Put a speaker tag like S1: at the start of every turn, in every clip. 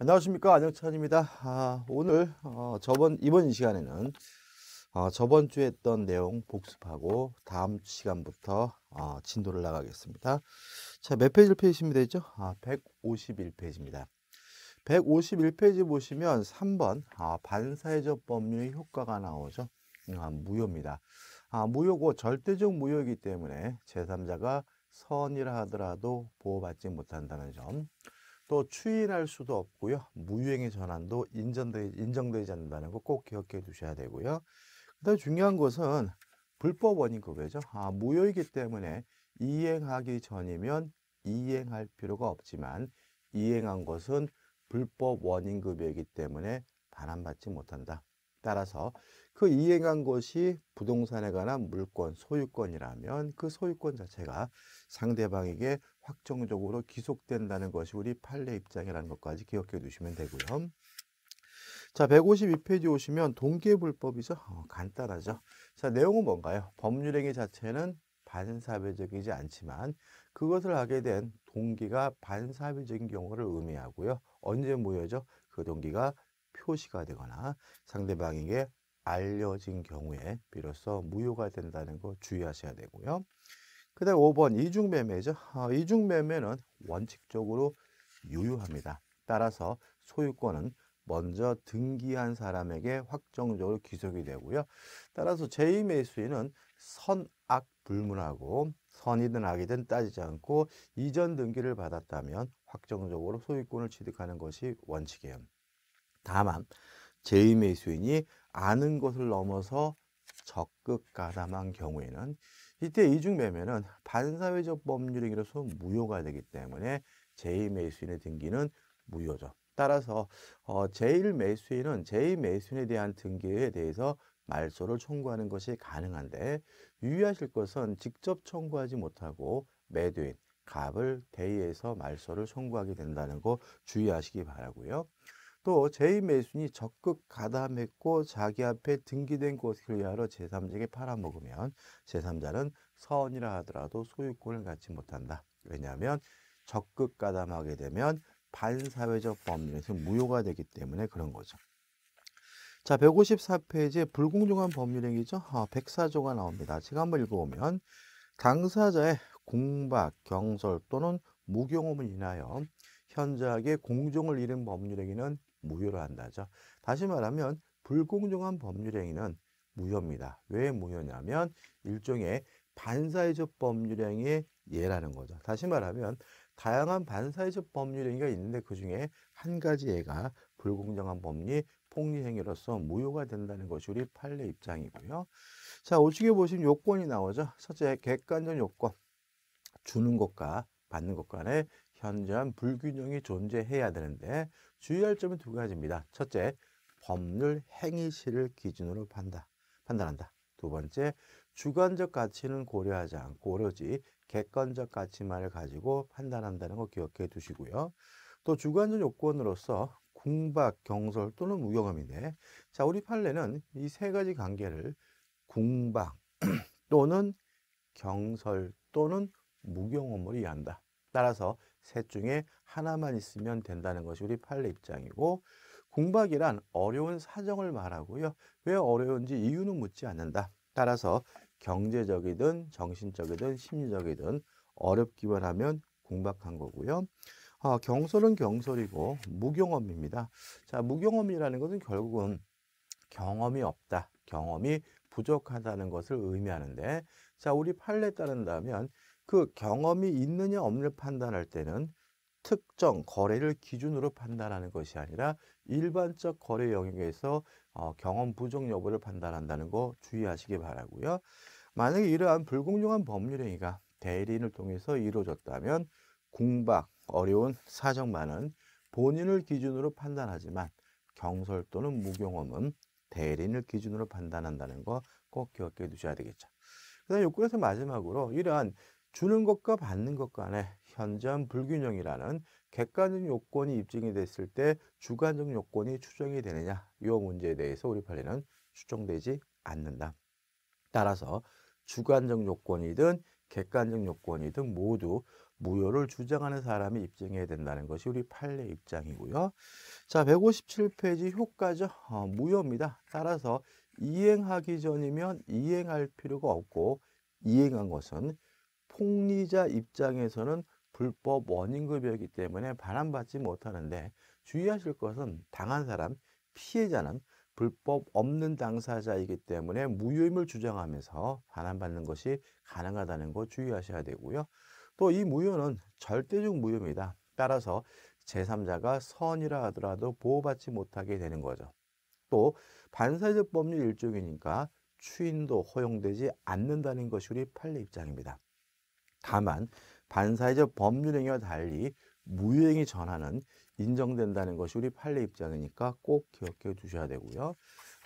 S1: 안녕하십니까 안영찬입니다 아, 오늘 어, 저번 이번 시간에는 어, 저번 주에 했던 내용 복습하고 다음 시간부터 어, 진도를 나가겠습니다 자몇 페이지를 페이면 되죠 아, 151페이지입니다 151페이지 보시면 3번 아, 반사회적 법률 효과가 나오죠 아, 무효입니다 아, 무효고 절대적 무효이기 때문에 제3자가 선이라 하더라도 보호받지 못한다는 점또 추인할 수도 없고요. 무유행의 전환도 인정되, 인정되지 않는다는 거 꼭 기억해 두셔야 되고요. 그다음 중요한 것은 불법 원인 그거죠. 아, 무효이기 때문에 이행하기 전이면 이행할 필요가 없지만 이행한 것은 불법 원인급여이기 때문에 반환받지 못한다. 따라서 그 이행한 것이 부동산에 관한 물권, 소유권이라면 그 소유권 자체가 상대방에게 확정적으로 기속된다는 것이 우리 판례 입장이라는 것까지 기억해 두시면 되고요. 자, 152페이지 오시면 동계불법이죠. 어, 간단하죠. 자, 내용은 뭔가요? 법률행위 자체는 반사회적이지 않지만 그것을 하게 된 동기가 반사회적인 경우를 의미하고요. 언제 모여져? 그 동기가 표시가 되거나 상대방에게 알려진 경우에 비로소 무효가 된다는 거 주의하셔야 되고요. 그 다음에 5번 이중매매죠. 아, 이중매매는 원칙적으로 유효합니다. 따라서 소유권은 먼저 등기한 사람에게 확정적으로 귀속이 되고요. 따라서 제2매수인은 선악 불문하고 선이든 악이든 따지지 않고 이전 등기를 받았다면 확정적으로 소유권을 취득하는 것이 원칙이에요. 다만 제2매수인이 아는 것을 넘어서 적극 가담한 경우에는 이때 이중매매는 반사회적 법률행위로서 무효가 되기 때문에 제2매수인의 등기는 무효죠. 따라서 어, 제1매수인은 제2매수인에 대한 등기에 대해서 말소를 청구하는 것이 가능한데 유의하실 것은 직접 청구하지 못하고 매도인, 갑을 대의해서 말소를 청구하게 된다는 거 주의하시기 바라고요. 또 제이 매순이 적극 가담했고 자기 앞에 등기된 것을 위하여 제3자에게 팔아먹으면 제3자는 선이라 하더라도 소유권을 갖지 못한다. 왜냐하면 적극 가담하게 되면 반사회적 법률에서 무효가 되기 때문에 그런 거죠. 자, 154페이지에 불공정한 법률행위죠. 아, 104조가 나옵니다. 제가 한번 읽어보면 당사자의 공박, 경설 또는 무경험을 인하여 현저하게 공정을 잃은 법률행위는 무효로 한다죠. 다시 말하면 불공정한 법률 행위는 무효입니다. 왜 무효냐면 일종의 반사회적 법률 행위의 예라는 거죠. 다시 말하면 다양한 반사회적 법률 행위가 있는데 그중에 한 가지 예가 불공정한 법리 폭리 행위로서 무효가 된다는 것이 우리 판례 입장이고요. 자, 우측에 보시면 요건이 나오죠. 첫째, 객관적 요건. 주는 것과 받는 것 간의 현저한 불균형이 존재해야 되는데 주의할 점은 두 가지입니다. 첫째, 법률 행위 실을 기준으로 판다, 판단한다. 두 번째, 주관적 가치는 고려하지 않고 오로지 객관적 가치만을 가지고 판단한다는 거 기억해 두시고요. 또 주관적 요건으로서 궁박, 경솔 또는 무경험인데 자 우리 판례는 이 세 가지 관계를 궁박 또는 경설 또는 무경험으로 이해한다. 따라서 셋 중에 하나만 있으면 된다는 것이 우리 판례 입장이고 공박이란 어려운 사정을 말하고요. 왜 어려운지 이유는 묻지 않는다. 따라서 경제적이든 정신적이든 심리적이든 어렵기만 하면 공박한 거고요. 아, 경솔은 경솔이고 무경험입니다. 자, 무경험이라는 것은 결국은 경험이 없다, 경험이 부족하다는 것을 의미하는데 자, 우리 판례에 따른다면 그 경험이 있느냐 없느냐 판단할 때는 특정 거래를 기준으로 판단하는 것이 아니라 일반적 거래 영역에서 어, 경험 부족 여부를 판단한다는 거 주의하시기 바라고요. 만약에 이러한 불공정한 법률 행위가 대리인을 통해서 이루어졌다면 공박, 어려운 사정만은 본인을 기준으로 판단하지만 경설 또는 무경험은 대리인을 기준으로 판단한다는 거 꼭 기억해 두셔야 되겠죠. 그 다음 요건에서 마지막으로 이러한 주는 것과 받는 것 간의 현저한 불균형이라는 객관적 요건이 입증이 됐을 때 주관적 요건이 추정이 되느냐 이 문제에 대해서 우리 판례는 추정되지 않는다. 따라서 주관적 요건이든 객관적 요건이든 모두 무효를 주장하는 사람이 입증해야 된다는 것이 우리 판례 입장이고요. 자, 157페이지 효과죠. 어, 무효입니다. 따라서 이행하기 전이면 이행할 필요가 없고 이행한 것은 통리자 입장에서는 불법 원인급여이기 때문에 반환받지 못하는데 주의하실 것은 당한 사람, 피해자는 불법 없는 당사자이기 때문에 무효임을 주장하면서 반환받는 것이 가능하다는 거 주의하셔야 되고요. 또 이 무효는 절대적 무효입니다. 따라서 제3자가 선이라 하더라도 보호받지 못하게 되는 거죠. 또 반사적 법률 일종이니까 추인도 허용되지 않는다는 것이 우리 판례 입장입니다. 다만 반사회적 법률행위와 달리 무유행위 전환은 인정된다는 것이 우리 판례 입장이니까 꼭 기억해 두셔야 되고요.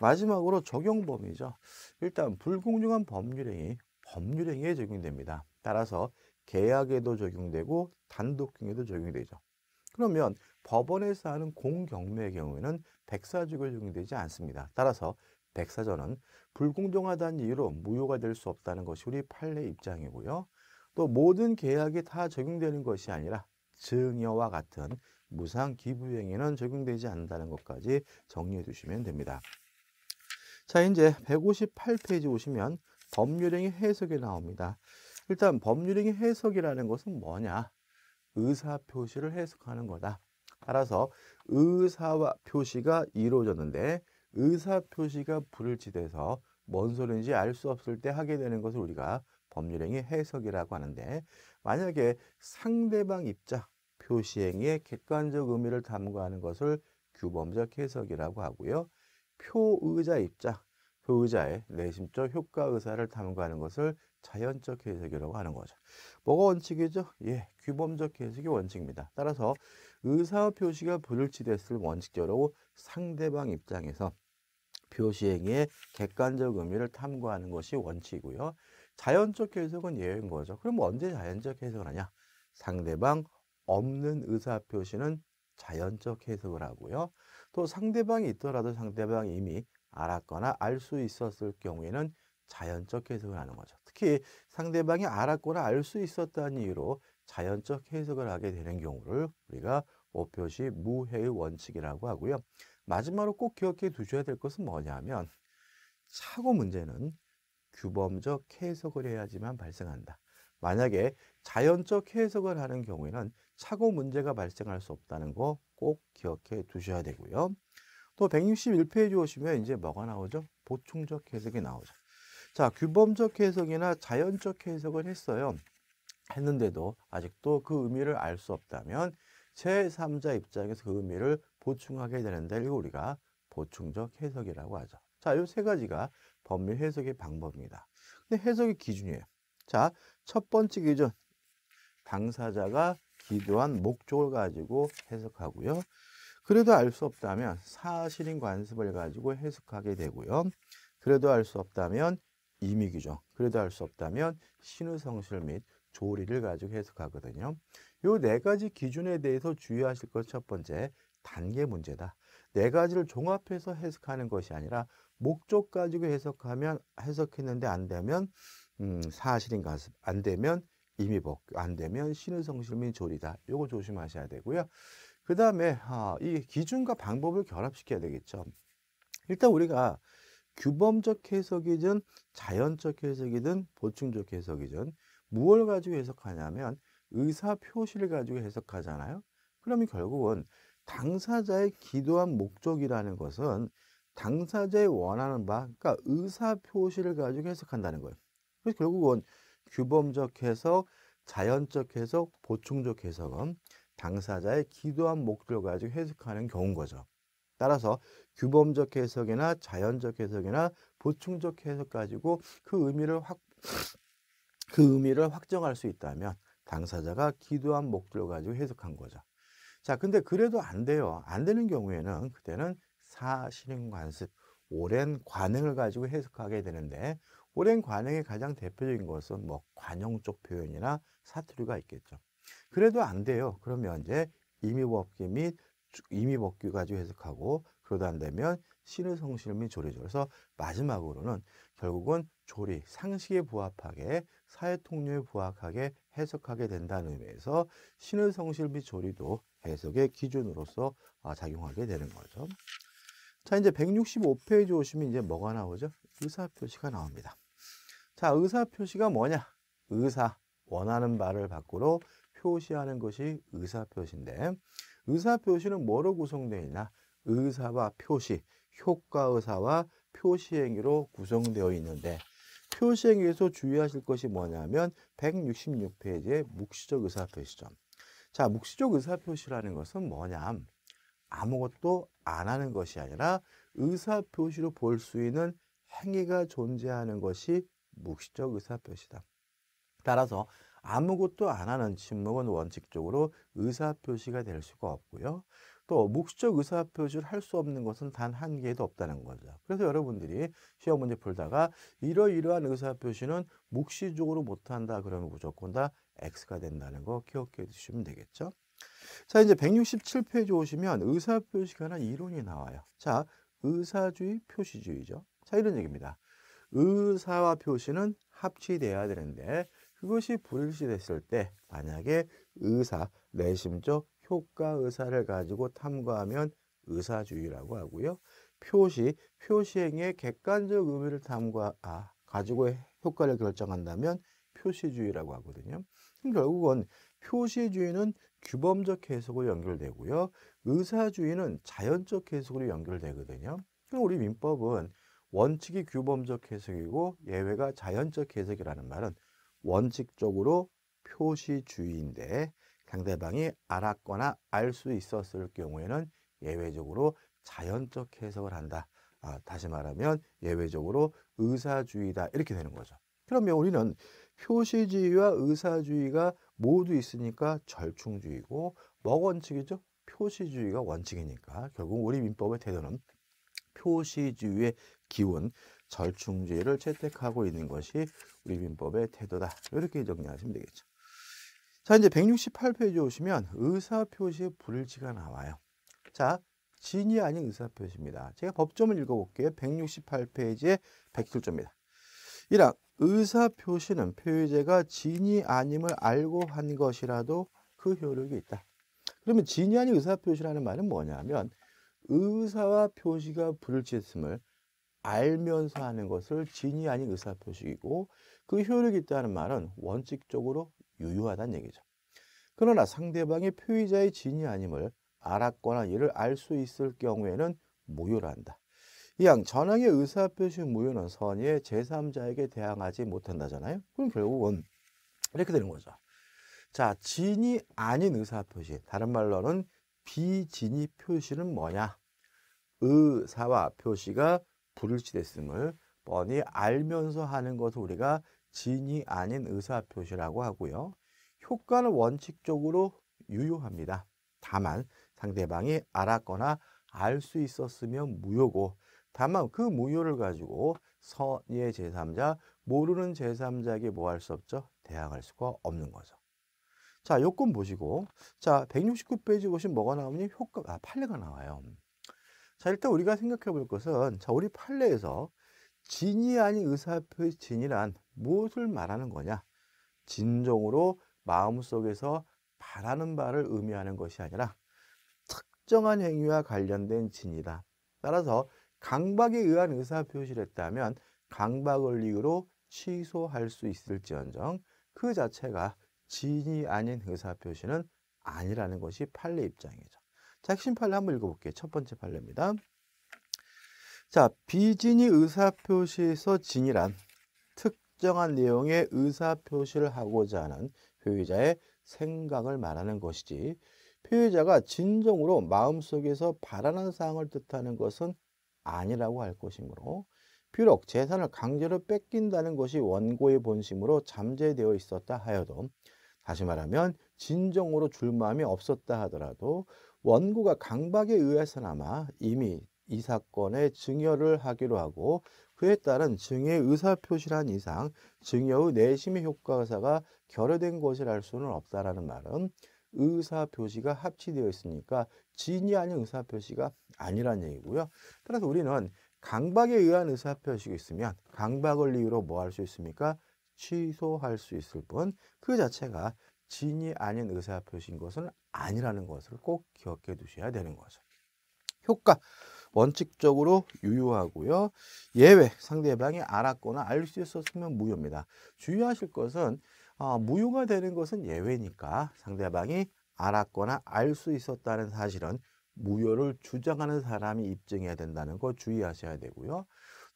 S1: 마지막으로 적용 범위죠. 일단 불공정한 법률행위, 법률행위에 적용됩니다. 따라서 계약에도 적용되고 단독행위에도 적용되죠. 그러면 법원에서 하는 공경매의 경우에는 백사직을 적용되지 않습니다. 따라서 백사전은 불공정하다는 이유로 무효가 될 수 없다는 것이 우리 판례 입장이고요. 또 모든 계약이 다 적용되는 것이 아니라 증여와 같은 무상 기부행위는 적용되지 않는다는 것까지 정리해 두시면 됩니다. 자, 이제 158페이지 오시면 법률행위 해석이 나옵니다. 일단 법률행위 해석이라는 것은 뭐냐? 의사 표시를 해석하는 거다. 따라서 의사와 표시가 이루어졌는데 의사 표시가 불일치돼서 뭔 소리인지 알 수 없을 때 하게 되는 것을 우리가 법률행위 해석이라고 하는데 만약에 상대방 입자 표시행위의 객관적 의미를 담구하는 것을 규범적 해석이라고 하고요. 표의자 입자, 표의자의 내심적 효과 의사를 담구하는 것을 자연적 해석이라고 하는 거죠. 뭐가 원칙이죠? 예, 규범적 해석이 원칙입니다. 따라서 의사 표시가 불일치됐을 원칙적으로 상대방 입장에서 표시행위의 객관적 의미를 탐구하는 것이 원칙이고요. 자연적 해석은 예외인 거죠. 그럼 뭐 언제 자연적 해석을 하냐? 상대방 없는 의사표시는 자연적 해석을 하고요. 또 상대방이 있더라도 상대방이 이미 알았거나 알 수 있었을 경우에는 자연적 해석을 하는 거죠. 특히 상대방이 알았거나 알 수 있었다는 이유로 자연적 해석을 하게 되는 경우를 우리가 오표시 무해의 원칙이라고 하고요. 마지막으로 꼭 기억해 두셔야 될 것은 뭐냐면 차고 문제는 규범적 해석을 해야지만 발생한다. 만약에 자연적 해석을 하는 경우에는 착오 문제가 발생할 수 없다는 거 꼭 기억해 두셔야 되고요. 또 161페이지 오시면 이제 뭐가 나오죠? 보충적 해석이 나오죠. 자, 규범적 해석이나 자연적 해석을 했어요. 했는데도 아직도 그 의미를 알 수 없다면 제3자 입장에서 그 의미를 보충하게 되는데 이거 우리가 보충적 해석이라고 하죠. 자, 이 세 가지가 법률 해석의 방법입니다. 근데 해석의 기준이에요. 자, 첫 번째 기준. 당사자가 기도한 목적을 가지고 해석하고요. 그래도 알 수 없다면 사실인 관습을 가지고 해석하게 되고요. 그래도 알 수 없다면 임의 규정, 그래도 알 수 없다면 신의 성실 및 조리를 가지고 해석하거든요. 요 네 가지 기준에 대해서 주의하실 것 첫 번째, 단계 문제다. 네 가지를 종합해서 해석하는 것이 아니라 목적 가지고 해석하면 해석했는데 안 되면 음, 사실인 가습 안 되면 이미 벗겨 뭐, 안 되면 신의 성실민 조리다. 요거 조심하셔야 되고요. 그 다음에 아, 이 기준과 방법을 결합시켜야 되겠죠. 일단 우리가 규범적 해석이든 자연적 해석이든 보충적 해석이든 무엇을 가지고 해석하냐면 의사 표시를 가지고 해석하잖아요. 그러면 결국은 당사자의 기도한 목적이라는 것은 당사자의 원하는 바, 그러니까 의사 표시를 가지고 해석한다는 거예요. 그래서 결국은 규범적 해석, 자연적 해석, 보충적 해석은 당사자의 기도한 목표를 가지고 해석하는 경우인 거죠. 따라서 규범적 해석이나 자연적 해석이나 보충적 해석 가지고 그 의미를 확, 그 의미를 확정할 수 있다면 당사자가 기도한 목표를 가지고 해석한 거죠. 자, 근데 그래도 안 돼요. 안 되는 경우에는 그때는 사실은 관습, 오랜 관행을 가지고 해석하게 되는데 오랜 관행의 가장 대표적인 것은 뭐 관용적 표현이나 사투리가 있겠죠. 그래도 안 돼요. 그러면 이제 임의법규 및 임의법규 가지고 해석하고 그러다 안 되면 신의 성실 및 조리죠. 그래서 마지막으로는 결국은 조리, 상식에 부합하게 사회 통념에 부합하게 해석하게 된다는 의미에서 신의 성실 및 조리도 해석의 기준으로서 어, 작용하게 되는 거죠. 자, 이제 165페이지 오시면 이제 뭐가 나오죠? 의사표시가 나옵니다. 자, 의사표시가 뭐냐? 의사, 원하는 바를 밖으로 표시하는 것이 의사표시인데 의사표시는 뭐로 구성되어 있나? 의사와 표시, 효과의사와 표시행위로 구성되어 있는데 표시행위에서 주의하실 것이 뭐냐면 166페이지의 묵시적 의사표시점 자, 묵시적 의사표시라는 것은 뭐냐? 아무것도 안 하는 것이 아니라 의사표시로 볼 수 있는 행위가 존재하는 것이 묵시적 의사표시다. 따라서 아무것도 안 하는 침묵은 원칙적으로 의사표시가 될 수가 없고요. 또 묵시적 의사표시를 할 수 없는 것은 단 한 개도 없다는 거죠. 그래서 여러분들이 시험 문제 풀다가 이러이러한 의사표시는 묵시적으로 못한다 그러면 무조건 다 X가 된다는 거 기억해 주시면 되겠죠. 자, 이제 167페이지 오시면 의사표시 관한 이론이 나와요. 자, 의사주의, 표시주의죠. 자, 이런 얘기입니다. 의사와 표시는 합치돼야 되는데 그것이 불일시됐을 때 만약에 의사, 내심적 효과 의사를 가지고 탐구하면 의사주의라고 하고요. 표시, 표시행의 객관적 의미를 탐구 아, 가지고 효과를 결정한다면 표시주의라고 하거든요. 그럼 결국은 표시주의는 규범적 해석으로 연결되고요. 의사주의는 자연적 해석으로 연결되거든요. 그럼 우리 민법은 원칙이 규범적 해석이고 예외가 자연적 해석이라는 말은 원칙적으로 표시주의인데 상대방이 알았거나 알 수 있었을 경우에는 예외적으로 자연적 해석을 한다. 아, 다시 말하면 예외적으로 의사주의다 이렇게 되는 거죠. 그러면 우리는 표시주의와 의사주의가 모두 있으니까 절충주의고 먹원칙이죠. 표시주의가 원칙이니까 결국 우리 민법의 태도는 표시주의의 기운, 절충주의를 채택하고 있는 것이 우리 민법의 태도다. 이렇게 정리하시면 되겠죠. 자, 이제 168페이지 오시면 의사표시의 불일치가 나와요. 자, 진이 아닌 의사표시입니다. 제가 법점을 읽어볼게요. 168페이지에 107조입니다. 1항 의사표시는 표의제가 진이 아님을 알고 한 것이라도 그 효력이 있다. 그러면 진이 아닌 의사표시라는 말은 뭐냐면 의사와 표시가 불일치했음을 알면서 하는 것을 진이 아닌 의사표시이고 그 효력이 있다는 말은 원칙적으로 유효하다는 얘기죠. 그러나 상대방이 표의자의 진이 아님을 알았거나 이를 알 수 있을 경우에는 무효로 한다. 이양 전항의 의사표시 무효는 선의의 제3자에게 대항하지 못한다잖아요. 그럼 결국은 이렇게 되는 거죠. 자, 진이 아닌 의사표시. 다른 말로는 비진이 표시는 뭐냐? 의사와 표시가 불일치됐음을 뻔히 알면서 하는 것을 우리가 진이 아닌 의사표시라고 하고요. 효과는 원칙적으로 유효합니다. 다만 상대방이 알았거나 알 수 있었으면 무효고 다만 그 무효를 가지고 선의 의 제3자, 모르는 제3자에게 뭐 할 수 없죠? 대항할 수가 없는 거죠. 자, 요건 보시고 자, 169페이지 보시면 뭐가 나오니? 효과, 아, 판례가 나와요. 자, 일단 우리가 생각해 볼 것은 자, 우리 판례에서 진이 아닌 의사표의 진이란 무엇을 말하는 거냐? 진정으로 마음속에서 바라는 바를 의미하는 것이 아니라 특정한 행위와 관련된 진이다. 따라서 강박에 의한 의사표시를 했다면 강박을 이유로 취소할 수 있을지언정 그 자체가 진이 아닌 의사표시는 아니라는 것이 판례 입장이죠. 자, 핵심 판례 한번 읽어볼게요. 첫 번째 판례입니다. 자, 비진이 의사표시에서 진이란 특정한 내용의 의사표시를 하고자 하는 표의자의 생각을 말하는 것이지 표의자가 진정으로 마음속에서 바라는 사항을 뜻하는 것은 아니라고 할 것이므로 비록 재산을 강제로 뺏긴다는 것이 원고의 본심으로 잠재되어 있었다 하여도 다시 말하면 진정으로 줄 마음이 없었다 하더라도 원고가 강박에 의해서나마 이미 이 사건에 증여를 하기로 하고 그에 따른 증여의 의사표시란 이상 증여의 내심의 효과사가 결여된 것이라 할 수는 없다라는 말은 의사 표시가 합치되어 있으니까 진이 아닌 의사 표시가 아니란 얘기고요. 따라서 우리는 강박에 의한 의사 표시가 있으면 강박을 이유로 뭐 할 수 있습니까? 취소할 수 있을 뿐 그 자체가 진이 아닌 의사 표시인 것은 아니라는 것을 꼭 기억해 두셔야 되는 거죠. 효과 원칙적으로 유효하고요. 예외 상대방이 알았거나 알 수 있었으면 무효입니다. 주의하실 것은 어, 무효가 되는 것은 예외니까 상대방이 알았거나 알 수 있었다는 사실은 무효를 주장하는 사람이 입증해야 된다는 거 주의하셔야 되고요.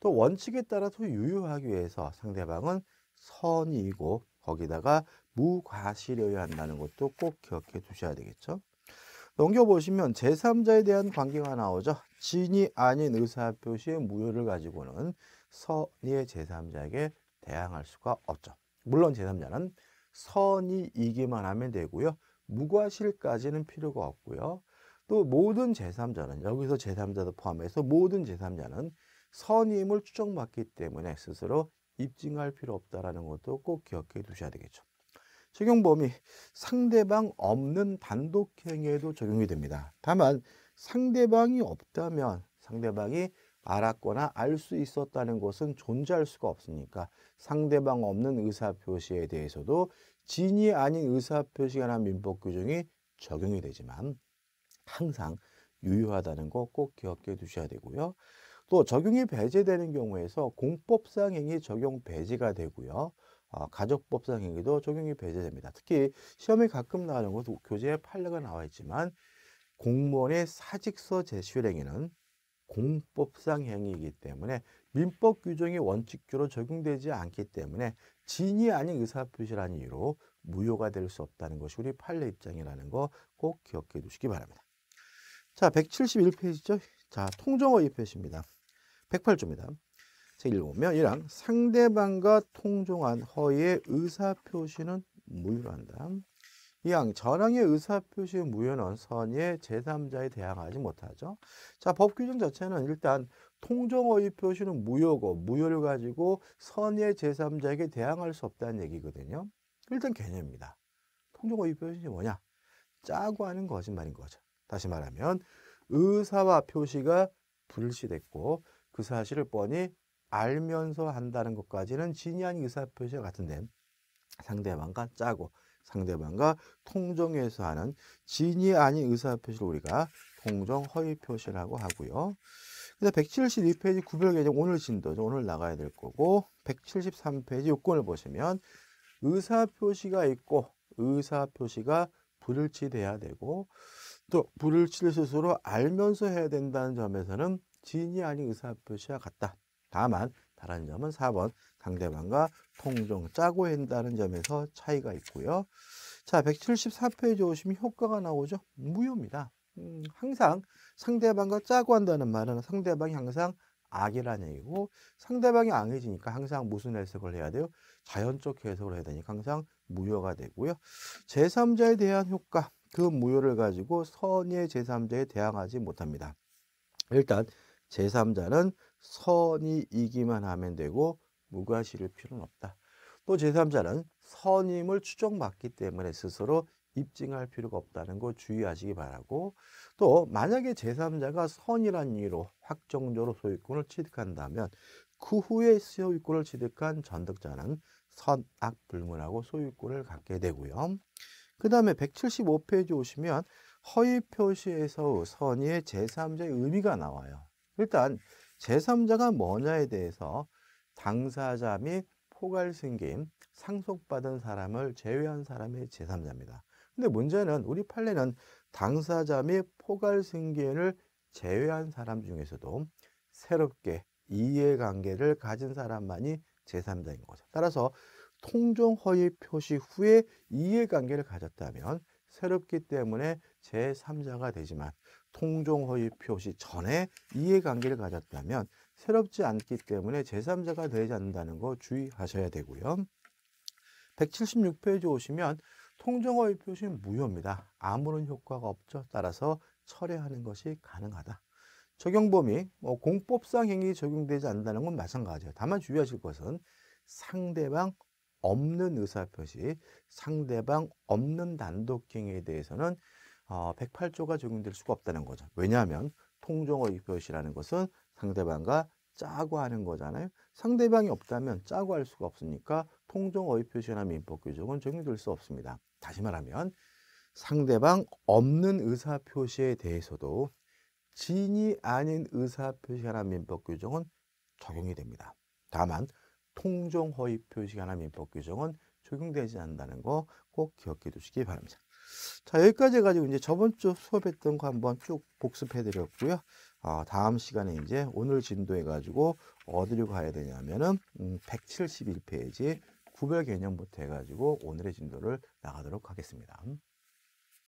S1: 또 원칙에 따라서 유효하기 위해서 상대방은 선이고 거기다가 무과실이야 한다는 것도 꼭 기억해 두셔야 되겠죠. 넘겨보시면 제3자에 대한 관계가 나오죠. 진이 아닌 의사표시의 무효를 가지고는 선의 제3자에게 대항할 수가 없죠. 물론 제3자는 선이 이기만 하면 되고요. 무과실까지는 필요가 없고요. 또 모든 제3자는 여기서 제3자도 포함해서 모든 제3자는 선임을 추정받기 때문에 스스로 입증할 필요 없다는 것도 꼭 기억해 두셔야 되겠죠. 적용범위 상대방 없는 단독행위에도 적용이 됩니다. 다만 상대방이 없다면 상대방이 알았거나 알 수 있었다는 것은 존재할 수가 없으니까 상대방 없는 의사표시에 대해서도 진이 아닌 의사표시에 관한 민법 규정이 적용이 되지만 항상 유효하다는 거 꼭 기억해 두셔야 되고요. 또 적용이 배제되는 경우에서 공법상 행위 적용 배제가 되고요. 어, 가족법상 행위도 적용이 배제됩니다. 특히 시험에 가끔 나오는 것도 교재에 판례가 나와 있지만 공무원의 사직서 제출 행위는 공법상 행위이기 때문에 민법 규정이 원칙적으로 적용되지 않기 때문에 진이 아닌 의사표시라는 이유로 무효가 될 수 없다는 것이 우리 판례 입장이라는 거 꼭 기억해 두시기 바랍니다. 자, 171페이지죠. 자, 통정어 입페이입니다 108조입니다. 제 읽어보면 이랑 상대방과 통종한 허위의 의사표시는 무효로 한다. 이항 전항의 의사표시 무효는 선의 제3자에 대항하지 못하죠. 자, 법 규정 자체는 일단 통정어의 표시는 무효고 무효를 가지고 선의 제3자에게 대항할 수 없다는 얘기거든요. 일단 개념입니다. 통정어의 표시는 뭐냐? 짜고 하는 거짓말인 거죠. 다시 말하면 의사와 표시가 불시됐고그 사실을 뻔히 알면서 한다는 것까지는 진의한 의사표시와 같은데 상대방과 짜고 상대방과 통정해서 하는 진이 아닌 의사표시를 우리가 통정 허위 표시라고 하고요. 172페이지 구별 개념 오늘 진도죠. 오늘 나가야 될 거고 173페이지 요건을 보시면 의사표시가 있고 의사표시가 불일치돼야 되고 또 불일치를 스스로 알면서 해야 된다는 점에서는 진이 아닌 의사표시와 같다. 다만 다른 점은 4번 상대방과 통종 짜고 한다는 점에서 차이가 있고요. 자, 174페이지 오시면 효과가 나오죠. 무효입니다. 음, 항상 상대방과 짜고 한다는 말은 상대방이 항상 악이라는 얘기고 상대방이 악해지니까 항상 무슨 해석을 해야 돼요? 자연적 해석을 해야 되니까 항상 무효가 되고요. 제3자에 대한 효과, 그 무효를 가지고 선의 제3자에 대항하지 못합니다. 일단 제3자는 선이 이기만 하면 되고 무과실일 필요는 없다. 또 제3자는 선임을 추정받기 때문에 스스로 입증할 필요가 없다는 거 주의하시기 바라고 또 만약에 제3자가 선이라는 이유로 확정적으로 소유권을 취득한다면 그 후에 소유권을 취득한 전득자는 선악 불문하고 소유권을 갖게 되고요. 그 다음에 175페이지 오시면 허위 표시에서 선의의 제3자의 의미가 나와요. 일단 제3자가 뭐냐에 대해서 당사자 및 포괄 승계인 상속받은 사람을 제외한 사람의 제3자입니다. 근데 문제는 우리 판례는 당사자 및 포괄 승계인을 제외한 사람 중에서도 새롭게 이해관계를 가진 사람만이 제3자인 거죠. 따라서 통종허위 표시 후에 이해관계를 가졌다면 새롭기 때문에 제3자가 되지만 통종허위 표시 전에 이해관계를 가졌다면 새롭지 않기 때문에 제3자가 되지 않는다는 거 주의하셔야 되고요. 176페이지 오시면 통정어의 표시는 무효입니다. 아무런 효과가 없죠. 따라서 철회하는 것이 가능하다. 적용 범위, 뭐 공법상 행위 적용되지 않는다는 건 마찬가지예요. 다만 주의하실 것은 상대방 없는 의사표시, 상대방 없는 단독행위에 대해서는 108조가 어, 적용될 수가 없다는 거죠. 왜냐하면 통정어의 표시라는 것은 상대방과 짜고 하는 거잖아요. 상대방이 없다면 짜고 할 수가 없으니까 통종 어휘 표시나 민법 규정은 적용될 수 없습니다. 다시 말하면 상대방 없는 의사 표시에 대해서도 진이 아닌 의사 표시나 민법 규정은 적용이 됩니다. 다만 통종 허위 표시 하나 민법 규정은 적용되지 않는다는 거 꼭 기억해 두시기 바랍니다. 자, 여기까지 해가지고 이제 저번 주 수업했던 거 한번 쭉 복습해드렸고요. 아, 다음 시간에 이제 오늘 진도해가지고 어디로 가야 되냐면은 음, 171페이지 구별 개념부터 해가지고 오늘의 진도를 나가도록 하겠습니다.